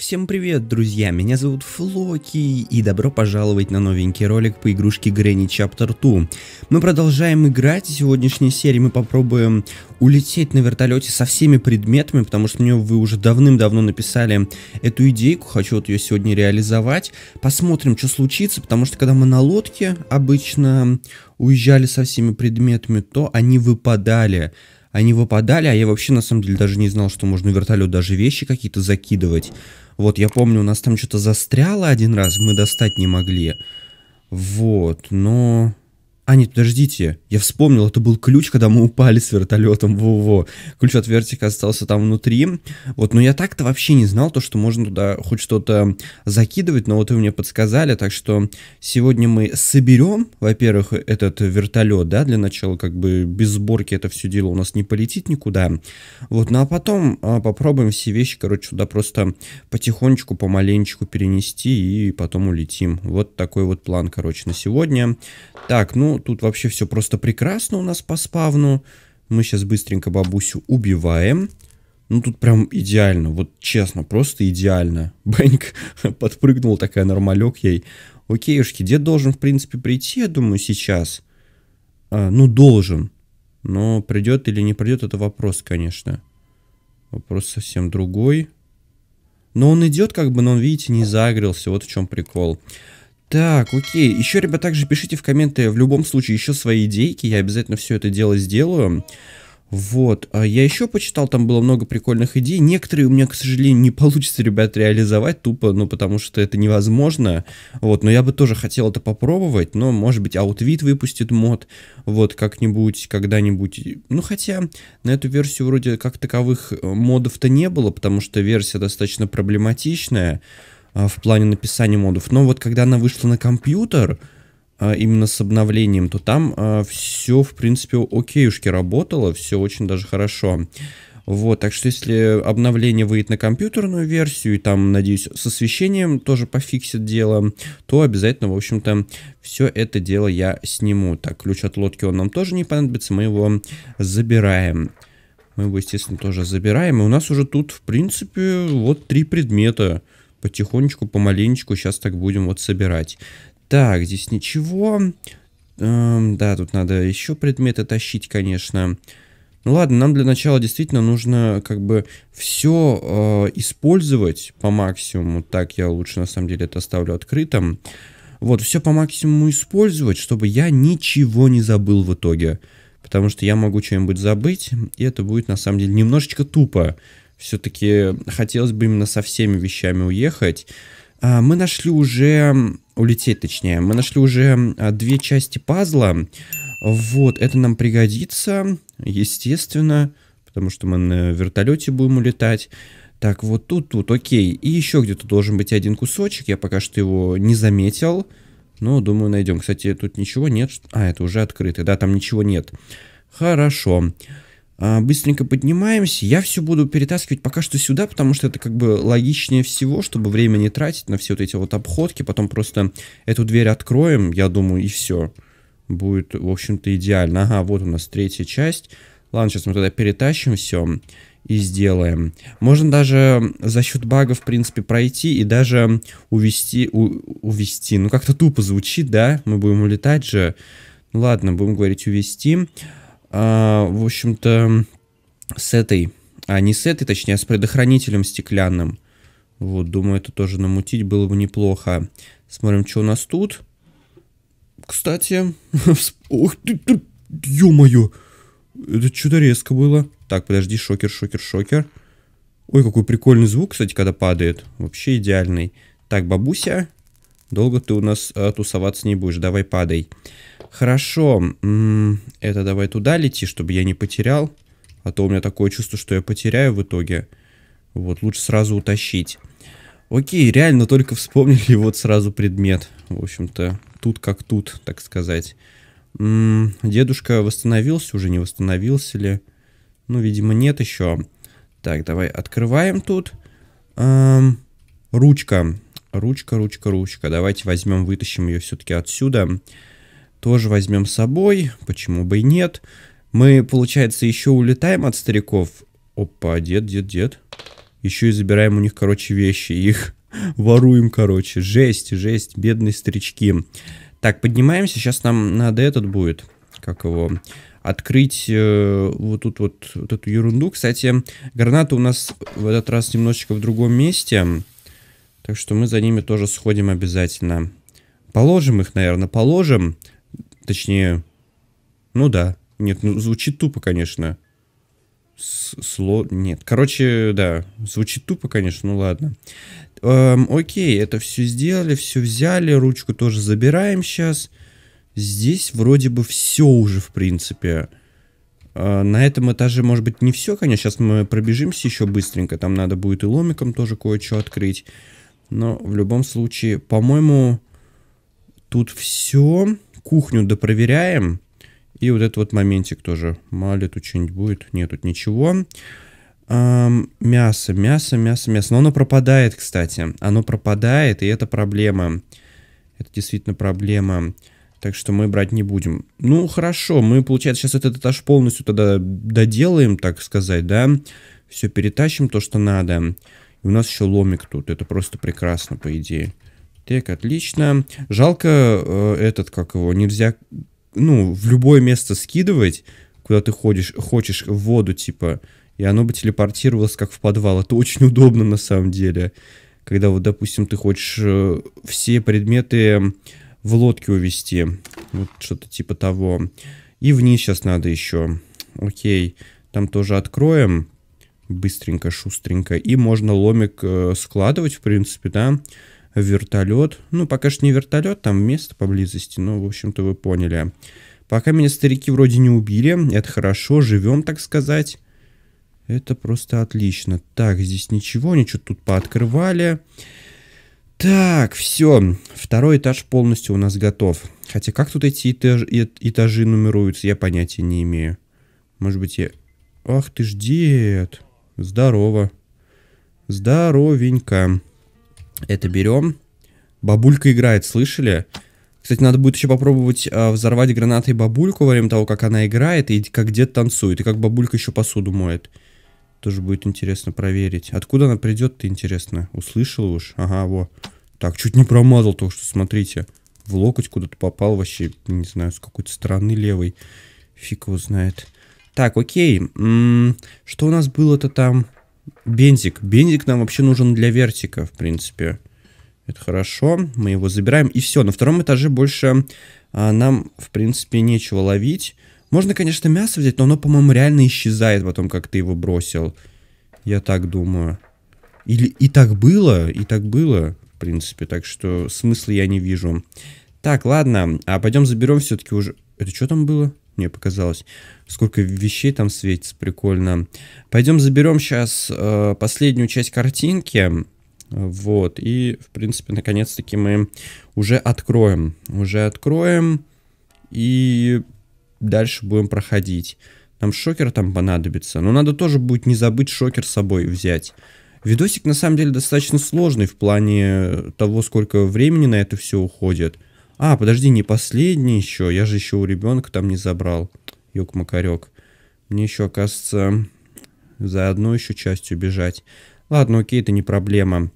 Всем привет, друзья, меня зовут Флоки, и добро пожаловать на новенький ролик по игрушке Granny Chapter 2. Мы продолжаем играть, в сегодняшней серии мы попробуем улететь на вертолете со всеми предметами, потому что мне вы уже давным-давно написали эту идейку, хочу вот ее сегодня реализовать. Посмотрим, что случится, потому что когда мы на лодке обычно уезжали со всеми предметами, то они выпадали они выпадали, а я вообще на самом деле даже не знал, что можно в вертолет даже вещи какие-то закидывать. Вот, я помню, у нас там что-то застряло один раз, мы достать не могли. Вот, но... А, нет, подождите, я вспомнил, это был ключ, когда мы упали с вертолетом, во-во. Ключ от вертика остался там внутри. Вот, но я так-то вообще не знал то, что можно туда хоть что-то закидывать, но вот вы мне подсказали, так что сегодня мы соберем, во-первых, этот вертолет, да, для начала, как бы без сборки это все дело у нас не полетит никуда. Вот, ну а потом а, попробуем все вещи, короче, туда просто потихонечку, помаленечку перенести и потом улетим. Вот такой вот план, короче, на сегодня. Так, ну, тут вообще все просто прекрасно у нас по спавну. Мы сейчас быстренько бабусю убиваем. Ну, тут прям идеально, вот честно, просто идеально. Бэнк подпрыгнул, такая нормалек ей. Окейушки, дед должен, в принципе, прийти, я думаю, сейчас. А, ну, должен. Но придет или не придет, это вопрос, конечно. Вопрос совсем другой. Но он идет, как бы, но он, видите, не загрелся. Вот в чем прикол. Так, окей. Еще, ребят, также пишите в комменты в любом случае еще свои идейки. Я обязательно все это дело сделаю. Вот, а я еще почитал, там было много прикольных идей. Некоторые у меня, к сожалению, не получится, ребят, реализовать тупо, ну, потому что это невозможно. Вот, но я бы тоже хотел это попробовать, но, может быть, Outwit выпустит мод, вот, как-нибудь, когда-нибудь. Ну, хотя, на эту версию вроде как таковых э, модов-то не было, потому что версия достаточно проблематичная. А, в плане написания модов. Но вот когда она вышла на компьютер, а, именно с обновлением, то там а, все, в принципе, окейушки работало, все очень даже хорошо. Вот, так что если обновление выйдет на компьютерную версию, и там, надеюсь, с освещением тоже пофиксит дело, то обязательно, в общем-то, все это дело я сниму. Так, ключ от лодки, он нам тоже не понадобится, мы его забираем. Мы его, естественно, тоже забираем. И у нас уже тут, в принципе, вот три предмета потихонечку, помаленечку сейчас так будем вот собирать. Так, здесь ничего. Эм, да, тут надо еще предметы тащить, конечно. Ну ладно, нам для начала действительно нужно как бы все э, использовать по максимуму. Так, я лучше на самом деле это оставлю открытым. Вот, все по максимуму использовать, чтобы я ничего не забыл в итоге. Потому что я могу что-нибудь забыть, и это будет на самом деле немножечко тупо все-таки хотелось бы именно со всеми вещами уехать. А, мы нашли уже, улететь точнее, мы нашли уже две части пазла. Вот, это нам пригодится, естественно, потому что мы на вертолете будем улетать. Так, вот тут, тут, окей. И еще где-то должен быть один кусочек, я пока что его не заметил. Но, ну, думаю, найдем. Кстати, тут ничего нет. А, это уже открыто, да, там ничего нет. Хорошо. Хорошо. А, быстренько поднимаемся. Я все буду перетаскивать пока что сюда, потому что это как бы логичнее всего, чтобы время не тратить на все вот эти вот обходки. Потом просто эту дверь откроем, я думаю, и все. Будет, в общем-то, идеально. Ага, вот у нас третья часть. Ладно, сейчас мы тогда перетащим все и сделаем. Можно даже за счет бага, в принципе, пройти и даже увести, у, увести. Ну, как-то тупо звучит, да? Мы будем улетать же. Ну, ладно, будем говорить Увести а, в общем-то, с этой, а не с этой, точнее, а с предохранителем стеклянным. Вот, думаю, это тоже намутить было бы неплохо. Смотрим, что у нас тут. Кстати, ох ты, ё-моё, это что-то резко было. Так, подожди, шокер, шокер, шокер. Ой, какой прикольный звук, кстати, когда падает. Вообще идеальный. Так, бабуся, Долго ты у нас э, тусоваться не будешь, давай падай. Хорошо, это давай туда лети, чтобы я не потерял. А то у меня такое чувство, что я потеряю в итоге. Вот, лучше сразу утащить. Окей, реально только вспомнили вот сразу предмет. В общем-то, тут как тут, так сказать. М -м, дедушка восстановился уже, не восстановился ли? Ну, видимо, нет еще. Так, давай открываем тут. Эм, ручка. Ручка, ручка, ручка. Давайте возьмем, вытащим ее все-таки отсюда. Тоже возьмем с собой. Почему бы и нет? Мы, получается, еще улетаем от стариков. Опа, дед, дед, дед. Еще и забираем у них, короче, вещи. Их воруем, короче. Жесть, жесть, бедные старички. Так, поднимаемся. Сейчас нам надо этот будет. Как его? Открыть э, вот тут вот, вот эту ерунду. Кстати, граната у нас в этот раз немножечко в другом месте. Так что мы за ними тоже сходим обязательно. Положим их, наверное, положим. Точнее, ну да. Нет, ну звучит тупо, конечно. Сло... Нет, короче, да, звучит тупо, конечно, ну ладно. Эм, окей, это все сделали, все взяли, ручку тоже забираем сейчас. Здесь вроде бы все уже, в принципе. Э, на этом этаже, может быть, не все, конечно. Сейчас мы пробежимся еще быстренько. Там надо будет и ломиком тоже кое-что открыть. Но в любом случае, по-моему, тут все. Кухню допроверяем. И вот этот вот моментик тоже. Мало ли тут что-нибудь будет. Нет, тут ничего. Эм, мясо, мясо, мясо, мясо. Но оно пропадает, кстати. Оно пропадает, и это проблема. Это действительно проблема. Так что мы брать не будем. Ну, хорошо, мы, получается, сейчас этот этаж полностью тогда доделаем, так сказать, да? Все перетащим то, что надо. И у нас еще ломик тут. Это просто прекрасно, по идее. Так, отлично. Жалко э, этот, как его, нельзя, ну, в любое место скидывать, куда ты ходишь, хочешь, в воду, типа. И оно бы телепортировалось, как в подвал. Это очень удобно, на самом деле. Когда, вот, допустим, ты хочешь э, все предметы в лодке увезти, Вот что-то типа того. И вниз сейчас надо еще. Окей. Там тоже откроем быстренько, шустренько. И можно ломик э, складывать, в принципе, да, вертолет. Ну, пока что не вертолет, там место поблизости, но, в общем-то, вы поняли. Пока меня старики вроде не убили, это хорошо, живем, так сказать. Это просто отлично. Так, здесь ничего, ничего что-то тут пооткрывали. Так, все, второй этаж полностью у нас готов. Хотя как тут эти этаж, этажи нумеруются, я понятия не имею. Может быть, я... Ах ты ж дед... Здорово. Здоровенько. Это берем. Бабулька играет, слышали? Кстати, надо будет еще попробовать э, взорвать гранатой бабульку во время того, как она играет, и как дед танцует, и как бабулька еще посуду моет. Тоже будет интересно проверить. Откуда она придет Ты интересно? услышал уж? Ага, во. Так, чуть не промазал то, что, смотрите. В локоть куда-то попал вообще, не знаю, с какой-то стороны левой. Фиг его знает. Так, окей. что у нас было-то там? Бензик. Бензик нам вообще нужен для вертика, в принципе. Это хорошо. Мы его забираем. И все, на втором этаже больше а, нам, в принципе, нечего ловить. Можно, конечно, мясо взять, но оно, по-моему, реально исчезает потом, как ты его бросил. Я так думаю. Или и так было, и так было, в принципе. Так что смысла я не вижу. Так, ладно, а пойдем заберем все-таки уже... Это что там было? мне показалось. Сколько вещей там светится, прикольно. Пойдем заберем сейчас э, последнюю часть картинки. Вот, и, в принципе, наконец-таки мы уже откроем. Уже откроем, и дальше будем проходить. Нам шокер там понадобится. Но надо тоже будет не забыть шокер с собой взять. Видосик, на самом деле, достаточно сложный в плане того, сколько времени на это все уходит. А, подожди, не последний еще. Я же еще у ребенка там не забрал. Ёк макарек. Мне еще, оказывается, за одну еще частью бежать. Ладно, окей, это не проблема.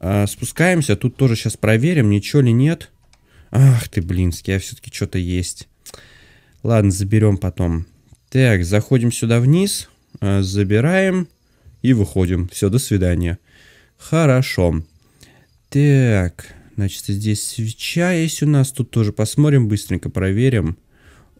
А, спускаемся, тут тоже сейчас проверим, ничего ли нет. Ах ты, блинский, а все-таки что-то есть. Ладно, заберем потом. Так, заходим сюда вниз, а, забираем и выходим. Все, до свидания. Хорошо. Так, Значит, здесь свеча есть у нас. Тут тоже посмотрим, быстренько проверим.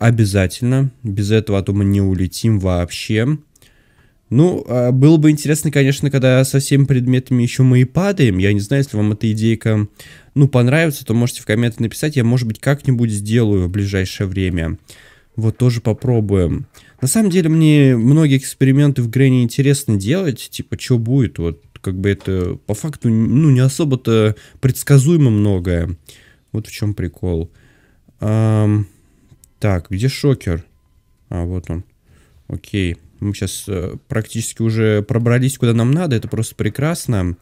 Обязательно. Без этого, а то мы не улетим вообще. Ну, а, было бы интересно, конечно, когда со всеми предметами еще мы и падаем. Я не знаю, если вам эта идейка, ну, понравится, то можете в комменты написать. Я, может быть, как-нибудь сделаю в ближайшее время. Вот тоже попробуем. На самом деле, мне многие эксперименты в Грэнни интересно делать. Типа, что будет, вот, как бы это по факту ну, не особо-то предсказуемо многое. Вот в чем прикол. Эм, так, где шокер? А, вот он. Окей. Мы сейчас э, практически уже пробрались куда нам надо. Это просто прекрасно.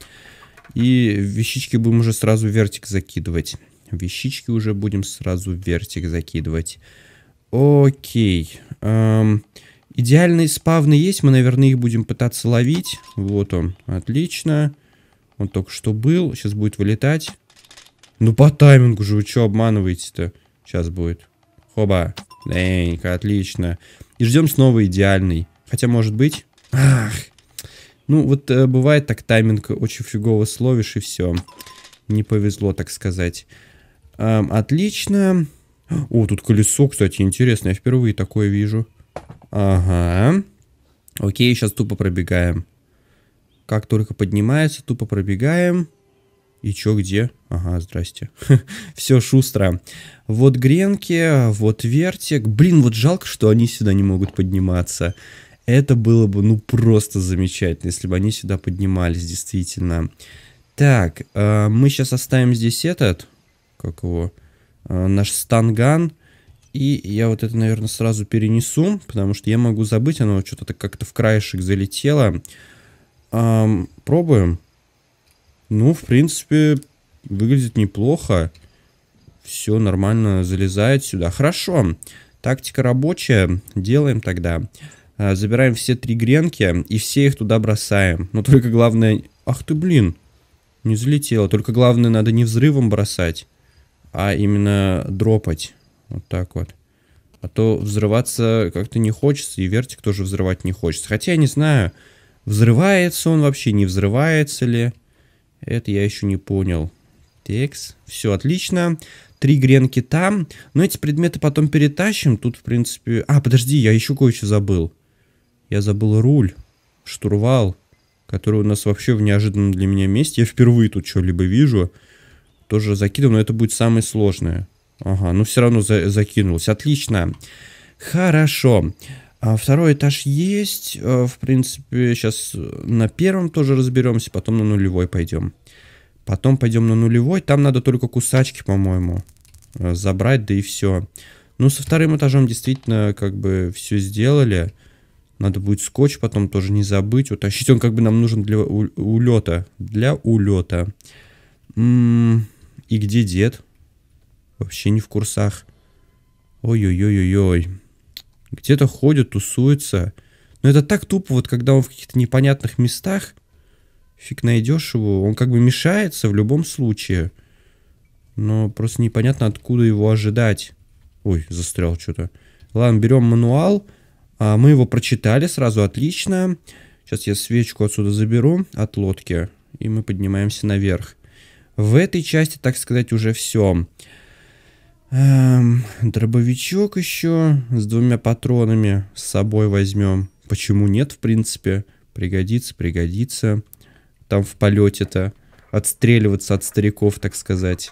И вещички будем уже сразу вертик закидывать. Вещички уже будем сразу вертик закидывать. Окей. Эм, Идеальные спавны есть, мы, наверное, их будем пытаться ловить. Вот он, отлично. Он только что был, сейчас будет вылетать. Ну по таймингу же вы что обманываете-то? Сейчас будет. Хоба. Ленька, отлично. И ждем снова идеальный. Хотя, может быть... Ах. Ну, вот э, бывает так тайминг очень фигово словишь и все. Не повезло, так сказать. Эм, отлично. О, тут колесо, кстати, интересное. Я впервые такое вижу. Ага. Окей, сейчас тупо пробегаем. Как только поднимается, тупо пробегаем. И чё, где? Ага, здрасте. Все шустро. Вот гренки, вот вертик. Блин, вот жалко, что они сюда не могут подниматься. Это было бы, ну, просто замечательно, если бы они сюда поднимались, действительно. Так, э, мы сейчас оставим здесь этот, как его, э, наш станган. И я вот это, наверное, сразу перенесу, потому что я могу забыть, оно что-то как-то в краешек залетело. Эм, пробуем. Ну, в принципе, выглядит неплохо. Все нормально залезает сюда. Хорошо. Тактика рабочая. Делаем тогда. Э, забираем все три гренки и все их туда бросаем. Но только главное... Ах ты, блин. Не залетело. Только главное, надо не взрывом бросать, а именно дропать. Вот так вот. А то взрываться как-то не хочется, и вертик тоже взрывать не хочется. Хотя я не знаю, взрывается он вообще, не взрывается ли. Это я еще не понял. Текс. Все отлично. Три гренки там. Но эти предметы потом перетащим. Тут, в принципе... А, подожди, я еще кое-что забыл. Я забыл руль, штурвал, который у нас вообще в неожиданном для меня месте. Я впервые тут что-либо вижу. Тоже закидываю, но это будет самое сложное. Ага, ну все равно за закинулся. Отлично. Хорошо. А второй этаж есть. А, в принципе, сейчас на первом тоже разберемся, потом на нулевой пойдем. Потом пойдем на нулевой. Там надо только кусачки, по-моему, э, забрать, да и все. Ну, со вторым этажом действительно как бы все сделали. Надо будет скотч потом тоже не забыть. Утащить он как бы нам нужен для улета. Для улета. И где дед? Вообще не в курсах. Ой-ой-ой-ой-ой. Где-то ходят, тусуются. Но это так тупо, вот когда он в каких-то непонятных местах, фиг найдешь его, он как бы мешается в любом случае. Но просто непонятно, откуда его ожидать. Ой, застрял что-то. Ладно, берем мануал. А, мы его прочитали сразу, отлично. Сейчас я свечку отсюда заберу от лодки. И мы поднимаемся наверх. В этой части, так сказать, уже все. Все. Эм, дробовичок еще с двумя патронами с собой возьмем. Почему нет, в принципе? Пригодится, пригодится. Там в полете-то отстреливаться от стариков, так сказать.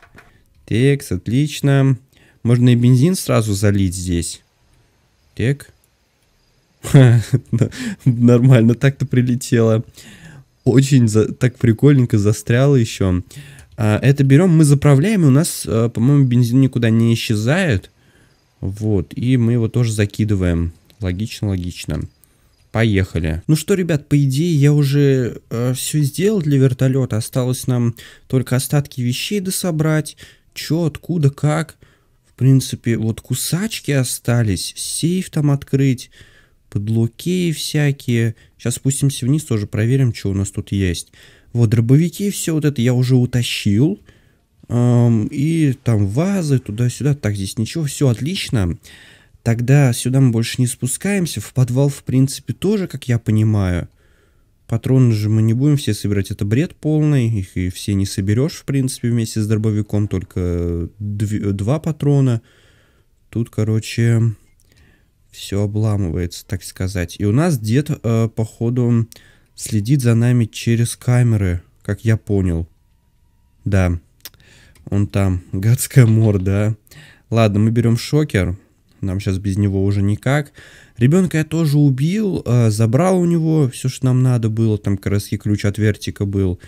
Текс, отлично. Можно и бензин сразу залить здесь. Тек. Нормально так-то прилетело. Очень так прикольненько застряло еще. А, это берем, мы заправляем, и у нас, э, по-моему, бензин никуда не исчезает. Вот, и мы его тоже закидываем. Логично, логично. Поехали. Ну что, ребят, по идее я уже э, все сделал для вертолета. Осталось нам только остатки вещей дособрать. Че, откуда, как. В принципе, вот кусачки остались. Сейф там открыть. Подлоки всякие. Сейчас спустимся вниз, тоже проверим, что у нас тут есть. Вот, дробовики, все вот это я уже утащил. Эм, и там вазы туда-сюда. Так, здесь ничего, все отлично. Тогда сюда мы больше не спускаемся. В подвал, в принципе, тоже, как я понимаю. Патроны же мы не будем все собирать, это бред полный, их и все не соберешь, в принципе, вместе с дробовиком, только дв два патрона. Тут, короче, все обламывается, так сказать. И у нас дед, э, походу, следит за нами через камеры, как я понял. Да, он там, гадская морда, а. Ладно, мы берем шокер, нам сейчас без него уже никак. Ребенка я тоже убил, а, забрал у него все, что нам надо было, там краски ключ от вертика был.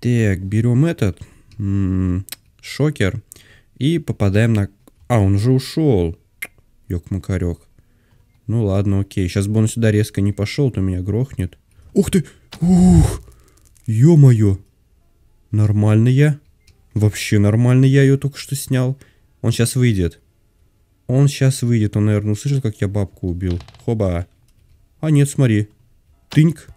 Так, берем этот, м-м, шокер, и попадаем на... А, он же ушел. Ёк-макарёк. Ну ладно, окей, сейчас бы он сюда резко не пошел, то меня грохнет. Ух ты! Ух! Ё-моё! Нормально я. Вообще нормально я ее только что снял. Он сейчас выйдет. Он сейчас выйдет. Он, наверное, услышит, как я бабку убил. Хоба. А нет, смотри. Тыньк.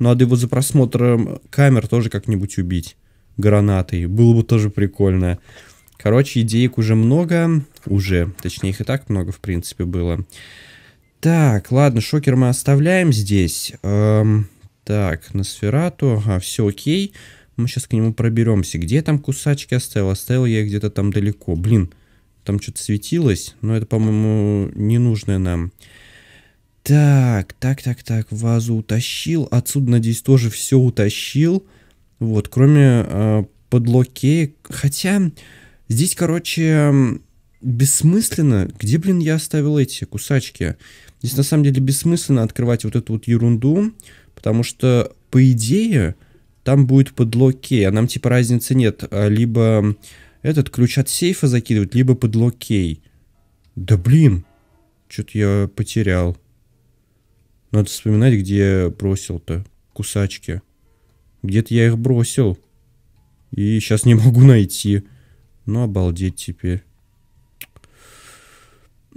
Надо его за просмотром камер тоже как-нибудь убить. Гранатой. Было бы тоже прикольно. Короче, идеек уже много. Уже. Точнее, их и так много, в принципе, было. Так, ладно, шокер мы оставляем здесь. Эм... Так, на сферату. Ага, все окей. Мы сейчас к нему проберемся. Где там кусачки оставил? Оставил я где-то там далеко. Блин, там что-то светилось. Но это, по-моему, ненужное нам. Так, так, так, так. Вазу утащил. Отсюда, надеюсь, тоже все утащил. Вот, кроме э, подлокеек. Хотя, здесь, короче, бессмысленно. Где, блин, я оставил эти кусачки? Здесь, на самом деле, бессмысленно открывать вот эту вот ерунду. Потому что, по идее, там будет подлог кей, а нам типа разницы нет. А, либо этот ключ от сейфа закидывать, либо подлог кей. Да блин, что-то я потерял. Надо вспоминать, где бросил-то кусачки. Где-то я их бросил. И сейчас не могу найти. Ну, обалдеть теперь.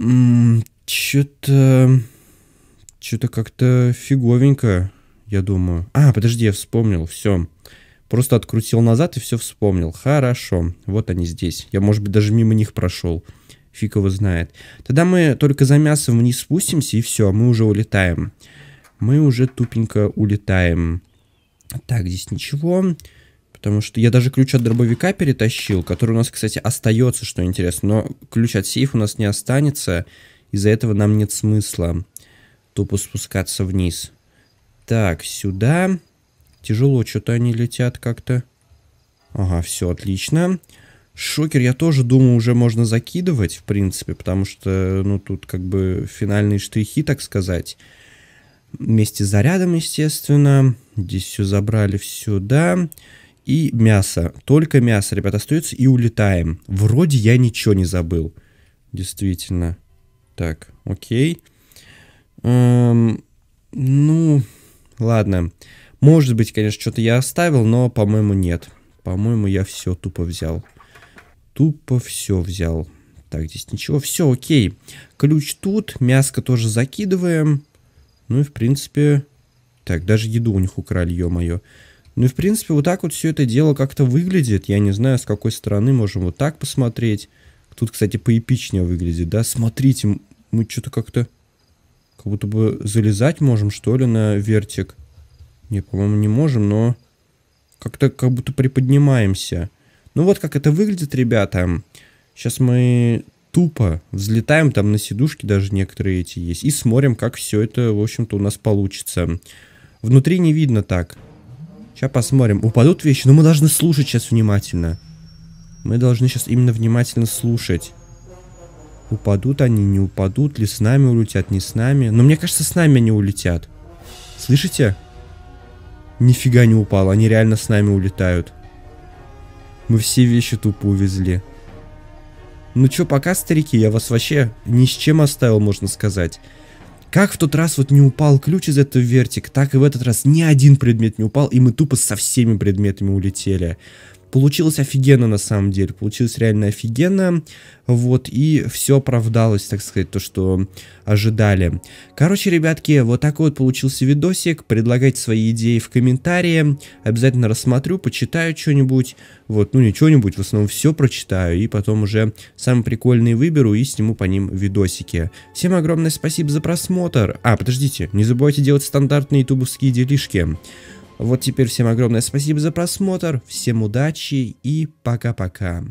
Что-то... Что-то как-то фиговенько я думаю. А, подожди, я вспомнил, все. Просто открутил назад и все вспомнил. Хорошо, вот они здесь. Я, может быть, даже мимо них прошел. Фиг его знает. Тогда мы только за мясом вниз спустимся, и все, мы уже улетаем. Мы уже тупенько улетаем. Так, здесь ничего. Потому что я даже ключ от дробовика перетащил, который у нас, кстати, остается, что интересно. Но ключ от сейфа у нас не останется. Из-за этого нам нет смысла тупо спускаться вниз. Так, сюда. Тяжело, что-то они летят как-то. Ага, все отлично. Шокер, я тоже думаю, уже можно закидывать, в принципе, потому что, ну, тут как бы финальные штрихи, так сказать. Вместе с зарядом, естественно. Здесь все забрали сюда. И мясо. Только мясо, ребят, остается и улетаем. Вроде я ничего не забыл. Действительно. Так, окей. Эм, ну, Ладно. Может быть, конечно, что-то я оставил, но, по-моему, нет. По-моему, я все тупо взял. Тупо все взял. Так, здесь ничего. Все, окей. Ключ тут. Мяско тоже закидываем. Ну и, в принципе... Так, даже еду у них украли, ё-моё. Ну и, в принципе, вот так вот все это дело как-то выглядит. Я не знаю, с какой стороны можем вот так посмотреть. Тут, кстати, поэпичнее выглядит, да? Смотрите, мы что-то как-то... Как будто бы залезать можем, что ли, на вертик. Не, по-моему, не можем, но как-то как будто приподнимаемся. Ну вот как это выглядит, ребята. Сейчас мы тупо взлетаем, там на сидушке даже некоторые эти есть, и смотрим, как все это, в общем-то, у нас получится. Внутри не видно так. Сейчас посмотрим. Упадут вещи, но ну, мы должны слушать сейчас внимательно. Мы должны сейчас именно внимательно слушать. Упадут они, не упадут ли, с нами улетят, не с нами. Но мне кажется, с нами они улетят. Слышите? Нифига не упало, они реально с нами улетают. Мы все вещи тупо увезли. Ну чё, пока, старики, я вас вообще ни с чем оставил, можно сказать. Как в тот раз вот не упал ключ из этого вертик, так и в этот раз ни один предмет не упал, и мы тупо со всеми предметами улетели. Получилось офигенно на самом деле, получилось реально офигенно, вот, и все оправдалось, так сказать, то, что ожидали. Короче, ребятки, вот такой вот получился видосик, предлагайте свои идеи в комментарии, обязательно рассмотрю, почитаю что-нибудь, вот, ну не что-нибудь, в основном все прочитаю, и потом уже самые прикольные выберу и сниму по ним видосики. Всем огромное спасибо за просмотр, а, подождите, не забывайте делать стандартные ютубовские делишки. Вот теперь всем огромное спасибо за просмотр, всем удачи и пока-пока.